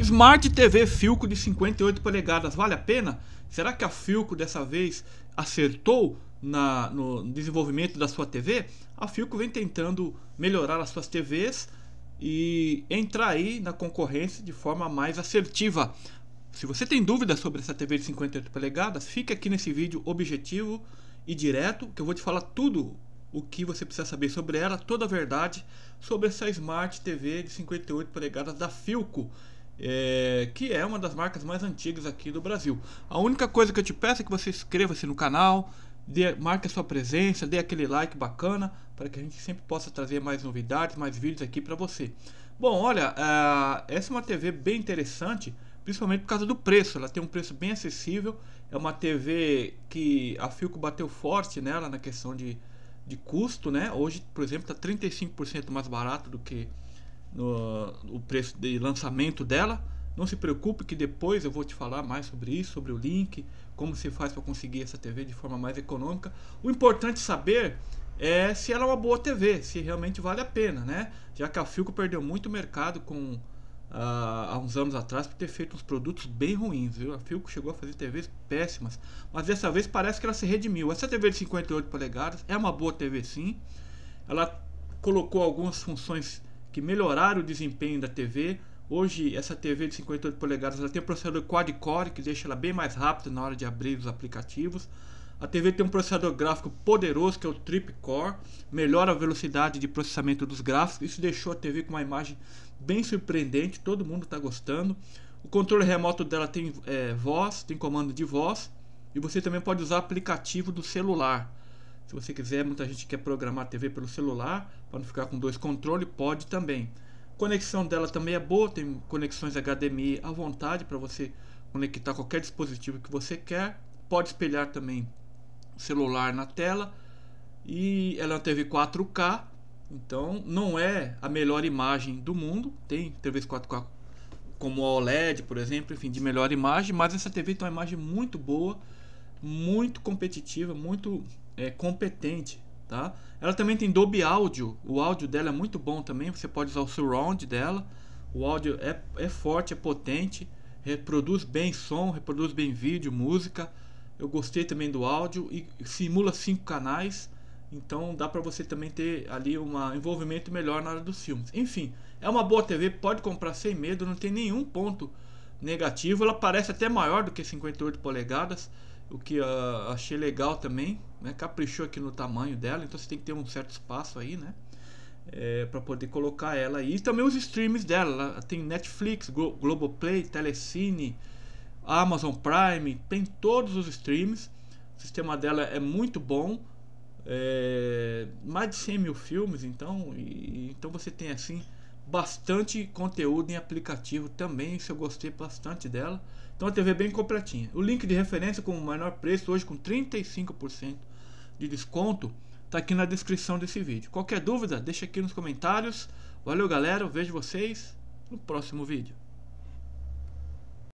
Smart TV Filco de 58 polegadas, vale a pena? Será que a Filco dessa vez acertou na, no desenvolvimento da sua TV? A Filco vem tentando melhorar as suas TVs e entrar aí na concorrência de forma mais assertiva. Se você tem dúvidas sobre essa TV de 58 polegadas, fique aqui nesse vídeo objetivo e direto, que eu vou te falar tudo o que você precisa saber sobre ela, toda a verdade sobre essa Smart TV de 58 polegadas da Filco é, que é uma das marcas mais antigas aqui do Brasil. A única coisa que eu te peço é que você inscreva-se no canal, dê, marque a sua presença, dê aquele like bacana para que a gente sempre possa trazer mais novidades, mais vídeos aqui para você. Bom, olha, uh, essa é uma TV bem interessante, principalmente por causa do preço. Ela tem um preço bem acessível. É uma TV que a Filco bateu forte nela na questão de, de custo, né? Hoje, por exemplo, está 35% mais barato do que o preço de lançamento dela. Não se preocupe que depois eu vou te falar mais sobre isso, sobre o link, como se faz para conseguir essa TV de forma mais econômica. O importante saber é se ela é uma boa TV, se realmente vale a pena, né? Já que a Filco perdeu muito mercado com uh, há uns anos atrás por ter feito uns produtos bem ruins, viu? A Filco chegou a fazer TVs péssimas, mas dessa vez parece que ela se redimiu. Essa TV de 58 polegadas é uma boa TV sim. Ela colocou algumas funções que melhoraram o desempenho da TV. Hoje, essa TV de 58 polegadas ela tem um processador quad-core, que deixa ela bem mais rápida na hora de abrir os aplicativos. A TV tem um processador gráfico poderoso, que é o Trip-Core, melhora a velocidade de processamento dos gráficos. Isso deixou a TV com uma imagem bem surpreendente, todo mundo está gostando. O controle remoto dela tem é, voz, tem comando de voz, e você também pode usar aplicativo do celular. Se você quiser, muita gente quer programar a TV pelo celular para não ficar com dois controles, pode também. A conexão dela também é boa, tem conexões HDMI à vontade para você conectar qualquer dispositivo que você quer. Pode espelhar também o celular na tela e ela é uma TV 4K, então não é a melhor imagem do mundo. Tem TVs 4K como a OLED, por exemplo, enfim, de melhor imagem, mas essa TV tem uma imagem muito boa muito competitiva, muito é, competente, tá? Ela também tem Dolby Audio, o áudio dela é muito bom também, você pode usar o surround dela, o áudio é, é forte, é potente, reproduz bem som, reproduz bem vídeo, música. Eu gostei também do áudio e simula cinco canais, então dá para você também ter ali um envolvimento melhor na hora dos filmes. Enfim, é uma boa TV, pode comprar sem medo, não tem nenhum ponto negativo. Ela parece até maior do que 58 polegadas o que uh, achei legal também, né? caprichou aqui no tamanho dela, então você tem que ter um certo espaço aí, né? É, para poder colocar ela aí. E também os streams dela, ela tem Netflix, Glo Globoplay, Telecine, Amazon Prime, tem todos os streams. O sistema dela é muito bom, é, mais de 100 mil filmes, então, e, então você tem assim bastante conteúdo em aplicativo também. Isso eu gostei bastante dela. Então a TV é bem completinha. O link de referência com o menor preço hoje com 35% de desconto tá aqui na descrição desse vídeo. Qualquer dúvida, deixa aqui nos comentários. Valeu, galera. Eu vejo vocês no próximo vídeo.